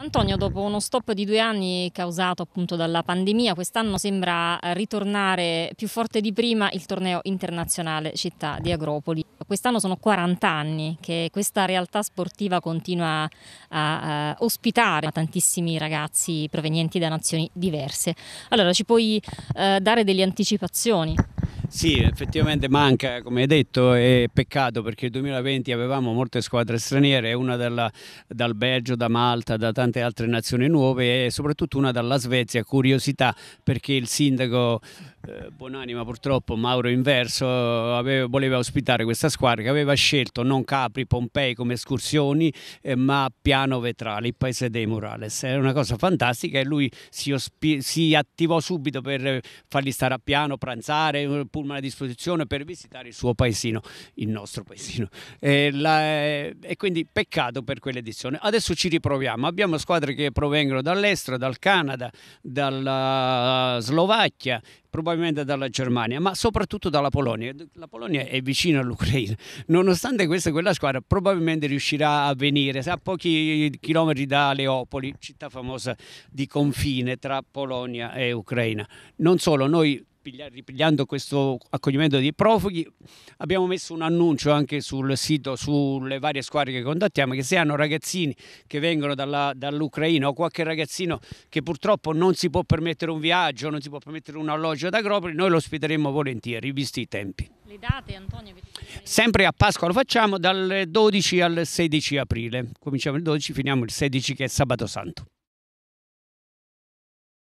Antonio, dopo uno stop di due anni causato appunto dalla pandemia, quest'anno sembra eh, ritornare più forte di prima il torneo internazionale Città di Agropoli. Quest'anno sono 40 anni che questa realtà sportiva continua a, a ospitare tantissimi ragazzi provenienti da nazioni diverse. Allora, ci puoi eh, dare delle anticipazioni? Sì, effettivamente manca, come hai detto, è peccato perché nel 2020 avevamo molte squadre straniere, una dalla, dal Belgio, da Malta, da tante altre nazioni nuove e soprattutto una dalla Svezia, curiosità perché il sindaco eh, Buonanima purtroppo, Mauro Inverso, aveva, voleva ospitare questa squadra che aveva scelto non Capri, Pompei come escursioni, eh, ma Piano Vetrali, il paese dei Morales. Era una cosa fantastica e lui si, si attivò subito per farli stare a piano, pranzare, pullman a disposizione per visitare il suo paesino, il nostro paesino. E, eh, la, eh, e quindi peccato per quell'edizione. Adesso ci riproviamo. Abbiamo squadre che provengono dall'estero, dal Canada, dalla Slovacchia, probabilmente dalla Germania, ma soprattutto dalla Polonia. La Polonia è vicina all'Ucraina. Nonostante questa, quella squadra probabilmente riuscirà a venire a pochi chilometri da Leopoli, città famosa di confine tra Polonia e Ucraina. Non solo, noi ripigliando questo accoglimento dei profughi, abbiamo messo un annuncio anche sul sito, sulle varie squadre che contattiamo, che se hanno ragazzini che vengono dall'Ucraina o qualche ragazzino che purtroppo non si può permettere un viaggio, non si può permettere un alloggio ad Agropoli, noi lo ospiteremo volentieri, visti i tempi. Le date Antonio? Sempre a Pasqua lo facciamo dal 12 al 16 aprile, cominciamo il 12, finiamo il 16 che è sabato santo.